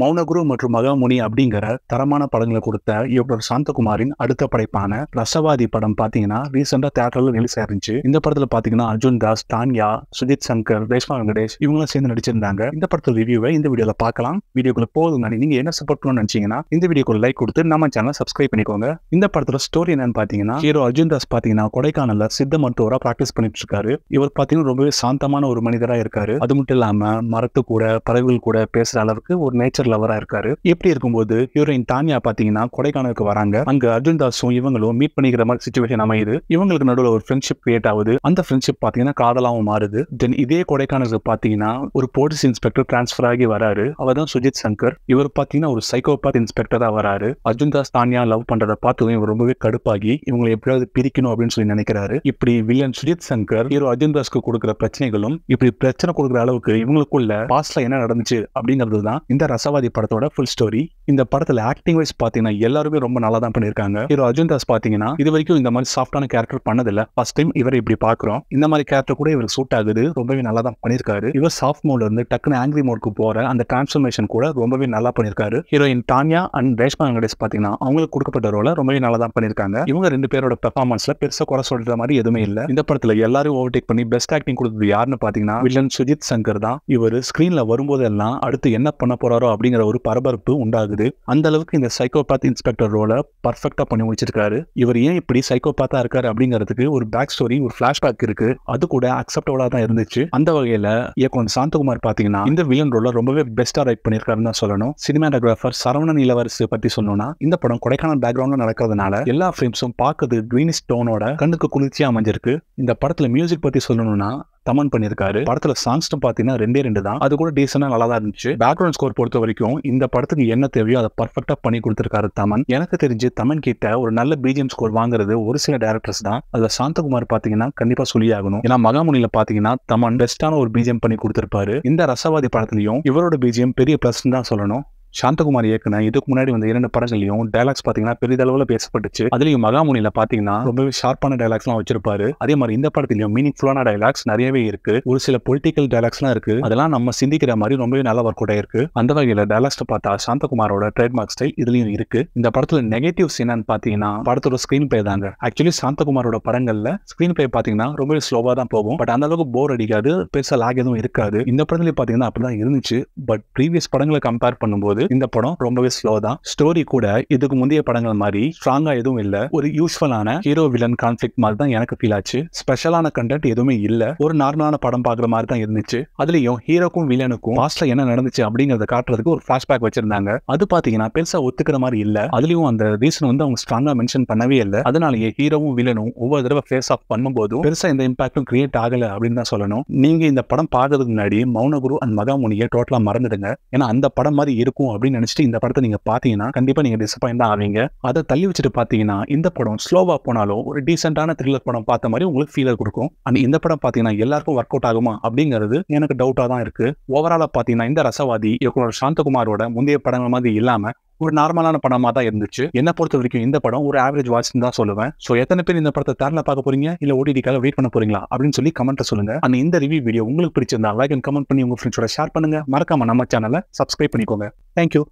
மௌனகுரு மற்றும் மகாமுனி அப்படிங்கிற தரமான படங்களை கொடுத்த இயக்குனர் சாந்தகுமாரின் அடுத்த படைப்பான ரசவாதி படம் பாத்தீங்கன்னா ரீசெண்டா தேட்டர்ல ரிலீஸ் ஆயிருந்துச்சு இந்த படத்துல பாத்தீங்கன்னா அர்ஜுன் தாஸ் தான்யா சுஜித் சங்கர் ரேஷ்மா வெங்கடேஷ் இவங்களும் சேர்ந்து நடிச்சிருந்தாங்க இந்த படத்துல ரிவியூவை இந்த வீடியோல பார்க்கலாம் வீடியோக்குள்ள போகுது நீங்க என்ன சப்போர்ட் பண்ணணும்னு நினைச்சீங்கன்னா இந்த வீடியோக்கு லைக் கொடுத்து நம்ம சேனலை சப்ஸ்கிரைப் பண்ணிக்கோங்க இந்த படத்துல ஸ்டோரி என்னன்னு பாத்தீங்கன்னா ஹீரோ அர்ஜுன் தாஸ் பாத்தீங்கன்னா கொடைக்கானல சித்த மருத்துவரா பிராக்டிஸ் பண்ணிட்டு இருக்காரு இவர் பாத்தீங்கன்னா ரொம்பவே சாந்தமான ஒரு மனிதரா இருக்காரு அது மட்டும் இல்லாம மரத்து கூட பறவைகள் கூட பேசுற அளவுக்கு ஒரு நேச்சர் லவரா லவராக இருக்காரு இப்படி இருக்கும்போது ஹீரோயின் தானியா பாத்தீங்கன்னா கொடைக்கானலுக்கு வராங்க அங்க அர்ஜுன் தாஸும் இவங்களும் மீட் பண்ணிக்கிற மாதிரி சுச்சுவேஷன் அமையுது இவங்களுக்கு நடுவில் ஒரு ஃப்ரெண்ட்ஷிப் கிரியேட் ஆகுது அந்த ஃப்ரெண்ட்ஷிப் பாத்தீங்கன்னா காதலாவும் மாறுது தென் இதே கொடைக்கானலுக்கு பாத்தீங்கன்னா ஒரு போலீஸ் இன்ஸ்பெக்டர் டிரான்ஸ்பர் ஆகி வராரு அவர் தான் சுஜித் சங்கர் இவர் பாத்தீங்கன்னா ஒரு சைகோபாத் இன்ஸ்பெக்டரா வராரு அர்ஜுன் தாஸ் தானியா லவ் பண்றதை பார்த்து இவர் ரொம்பவே கடுப்பாகி இவங்களை எப்படியாவது பிரிக்கணும் அப்படின்னு சொல்லி நினைக்கிறாரு இப்படி வில்லன் சுஜித் சங்கர் ஹீரோ அர்ஜுன் தாஸ்க்கு கொடுக்குற பிரச்சனைகளும் இப்படி பிரச்சனை கொடுக்குற அளவுக்கு இவங்களுக்குள்ள பாஸ்ட்ல என்ன நடந்துச்சு அப்படிங்கிறது தான் இந்த ரச ஆசாவாதி படத்தோட ஃபுல் ஸ்டோரி இந்த படத்தில் ஆக்டிங் வைஸ் பார்த்தீங்கன்னா எல்லாருமே ரொம்ப நல்லா தான் பண்ணிருக்காங்க ஹீரோ அர்ஜுன் தாஸ் பார்த்தீங்கன்னா இது வரைக்கும் இந்த மாதிரி சாஃப்டான கேரக்டர் பண்ணதில்ல ஃபர்ஸ்ட் டைம் இவர் இப்படி பாக்குறோம் இந்த மாதிரி கேரக்டர் கூட இவருக்கு சூட் ஆகுது ரொம்பவே நல்லா தான் பண்ணிருக்காரு இவர் சாஃப்ட் மோட்ல இருந்து டக்குன்னு ஆங்கிரி மோட்க்கு போற அந்த டிரான்ஸ்ஃபர்மேஷன் கூட ரொம்பவே நல்லா பண்ணிருக்காரு ஹீரோயின் டானியா அண்ட் ரேஷ்மா வெங்கடேஷ் பார்த்தீங்கன்னா அவங்களுக்கு கொடுக்கப்பட்ட ரோல ரொம்பவே நல்லா தான் பண்ணியிருக்காங்க இவங்க ரெண்டு பேரோட பெர்ஃபார்மன்ஸ்ல பெருசாக குறை சொல்ற மாதிரி எதுவுமே இல்லை இந்த படத்தில் எல்லாரும் ஓவர்டேக் பண்ணி பெஸ்ட் ஆக்டிங் கொடுத்தது யாருன்னு பார்த்தீங்கன்னா வில்லன் சுஜித் சங்கர் தான் இவர் ஸ்க்ரீனில் வரும்போதெல்லாம் அடுத்து என்ன பண்ண போறாரோ அப்படிங்கிற ஒரு பரபரப்பு உண்டாகுது அந்த அளவுக்கு இந்த சைக்கோபாத் இன்ஸ்பெக்டர் ரோலை பர்ஃபெக்டா பண்ணி முடிச்சிருக்காரு இவர் ஏன் இப்படி சைக்கோபாத்தா இருக்காரு அப்படிங்கிறதுக்கு ஒரு பேக் ஸ்டோரி ஒரு பிளாஷ்பேக் இருக்கு அது கூட அக்செப்டபுளா தான் இருந்துச்சு அந்த வகையில இயக்குனர் சாந்தகுமார் பாத்தீங்கன்னா இந்த வில்லன் ரோலை ரொம்பவே பெஸ்டா ரைட் பண்ணியிருக்காருன்னு தான் சொல்லணும் சினிமாட்டோகிராஃபர் சரவணன் இளவரசு பத்தி சொன்னோம்னா இந்த படம் கொடைக்கானல் பேக்ரவுண்ட்ல நடக்கிறதுனால எல்லா ஃபிலிம்ஸும் பார்க்குது கிரீனிஷ் டோனோட கண்ணுக்கு குளிர்ச்சியா அமைஞ்சிருக்கு இந்த படத்துல மியூசிக் பத்தி சொல்லணும்னா கமெண்ட் பண்ணியிருக்காரு படத்துல சாங்ஸ் பார்த்தீங்கன்னா ரெண்டே ரெண்டு தான் அது கூட டீசெண்டாக நல்லா தான் இருந்துச்சு பேக்ரவுண்ட் ஸ்கோர் பொறுத்த வரைக்கும் இந்த படத்துக்கு என்ன தேவையோ அதை பர்ஃபெக்டா பண்ணி கொடுத்துருக்காரு தமன் எனக்கு தெரிஞ்சு தமன் கிட்ட ஒரு நல்ல பிஜிஎம் ஸ்கோர் வாங்குறது ஒரு சில டேரக்டர்ஸ் தான் அதில் சாந்தகுமார் பார்த்தீங்கன்னா கண்டிப்பாக சொல்லி ஆகணும் ஏன்னா மகாமுனியில் பார்த்தீங்கன்னா தமன் பெஸ்டான ஒரு பிஜிஎம் பண்ணி கொடுத்துருப்பாரு இந்த ரசவாதி படத்திலையும் இவரோட பிஜிஎம் பெரிய பிளஸ் தான் சொல்லணும் சாந்தகுமார் இயக்குன இதுக்கு முன்னாடி வந்து இரண்டு படங்களையும் டைலாக்ஸ் பார்த்தீங்கன்னா அளவுல பேசப்பட்டுச்சு அதுலேயும் மகாமுனியில் பார்த்தீங்கன்னா ரொம்பவே ஷார்ப்பான எல்லாம் வச்சிருப்பாரு அதே மாதிரி இந்த மீனிங் மீனிங்ஃபுல்லான டைலாக்ஸ் நிறையவே இருக்கு ஒரு சில பொலிட்டிக்கல் எல்லாம் இருக்கு அதெல்லாம் நம்ம சிந்திக்கிற மாதிரி ரொம்பவே நல்ல ஒர்க் கூட இருக்கு அந்த வகையில் டைலாக்ஸ் பார்த்தா சாந்தகுமாரோட ட்ரேட்மார்க் ஸ்டைல் இதுலயும் இருக்கு இந்த படத்துல நெகட்டிவ்ஸ் என்னன்னு பாத்தீங்கன்னா படத்தோட ஸ்கிரீன் பிளே தாங்க ஆக்சுவலி சாந்தகுமாரோட படங்கள்ல ஸ்கிரீன் பிளே பாத்தீங்கன்னா ரொம்பவே ஸ்லோவா தான் போகும் பட் அந்த அளவுக்கு போர் அடிக்காது பெருசா லாக் எதுவும் இருக்காது இந்த படத்துல பாத்தீங்கன்னா அப்படிதான் இருந்துச்சு பட் ப்ரீவியஸ் படங்களை கம்பேர் பண்ணும்போது இந்த படம் ரொம்பவே ஸ்லோ தான் ஸ்டோரி கூட இதுக்கு முந்தைய படங்கள் மாதிரி ஸ்ட்ராங்கா எதுவும் இல்ல ஒரு யூஸ்ஃபுல்லான ஹீரோ வில்லன் கான்ஃபிளிக் மாதிரி தான் எனக்கு ஃபீல் ஆச்சு ஸ்பெஷலான கண்டென்ட் எதுவுமே இல்ல ஒரு நார்மலான படம் பாக்குற மாதிரி தான் இருந்துச்சு அதுலயும் ஹீரோக்கும் வில்லனுக்கும் பாஸ்ட்ல என்ன நடந்துச்சு அப்படிங்கறத காட்டுறதுக்கு ஒரு பிளாஷ்பேக் வச்சிருந்தாங்க அது பாத்தீங்கன்னா பெருசா ஒத்துக்கிற மாதிரி இல்ல அதுலயும் அந்த ரீசன் வந்து அவங்க ஸ்ட்ராங்கா மென்ஷன் பண்ணவே இல்லை அதனாலயே ஹீரோவும் வில்லனும் ஒவ்வொரு தடவை ஃபேஸ் ஆஃப் பண்ணும்போது பெருசா இந்த இம்பாக்டும் கிரியேட் ஆகல அப்படின்னு தான் சொல்லணும் நீங்க இந்த படம் பாக்குறதுக்கு முன்னாடி மௌனகுரு அண்ட் மகாமுனியை டோட்டலா மறந்துடுங்க ஏன்னா அந்த படம் மாதிரி இருக்கும் அப்படின்னு நினச்சிட்டு இந்த படத்தை நீங்கள் பார்த்தீங்கன்னா கண்டிப்பாக நீங்கள் டிசப்பாயிண்ட் தான் ஆவீங்க அதை தள்ளி வச்சுட்டு பார்த்தீங்கன்னா இந்த படம் ஸ்லோவாக போனாலும் ஒரு டீசெண்டான த்ரில்லர் படம் பார்த்த மாதிரி உங்களுக்கு ஃபீலர் கொடுக்கும் அண்ட் இந்த படம் பார்த்தீங்கன்னா எல்லாருக்கும் ஒர்க் அவுட் ஆகுமா அப்படிங்கிறது எனக்கு டவுட்டாக தான் இருக்குது ஓவராலாக பார்த்தீங்கன்னா இந்த ரசவாதி இயக்குனர் சாந்தகுமாரோட முந்தைய படங்கள் மாதிரி இல்லாமல் ஒரு நார்மலான படமா தான் இருந்துச்சு என்ன பொறுத்த வரைக்கும் இந்த படம் ஒரு ஆவரேஜ் வாட்ச் தான் சொல்லுவேன் சோ எத்தனை பேர் இந்த படத்தை தேர்ல பார்க்க போறீங்க இல்ல ஓடிடிக்காக வெயிட் பண்ண போறீங்களா அப்படின்னு சொல்லி கமெண்ட் சொல்லுங்க அந்த இந்த ரிவ்யூ வீடியோ உங்களுக்கு பிடிச்சிருந்தா லைக் அண்ட் கமெண்ட் பண்ணி உங்க ஃப்ரெண்ட்ஸோட ஷேர் பண்ணுங்க மறக்காம நம்ம சேனலை சப்ஸ்கிரைப் பண்ணிக்கோங்க தேங்க்யூ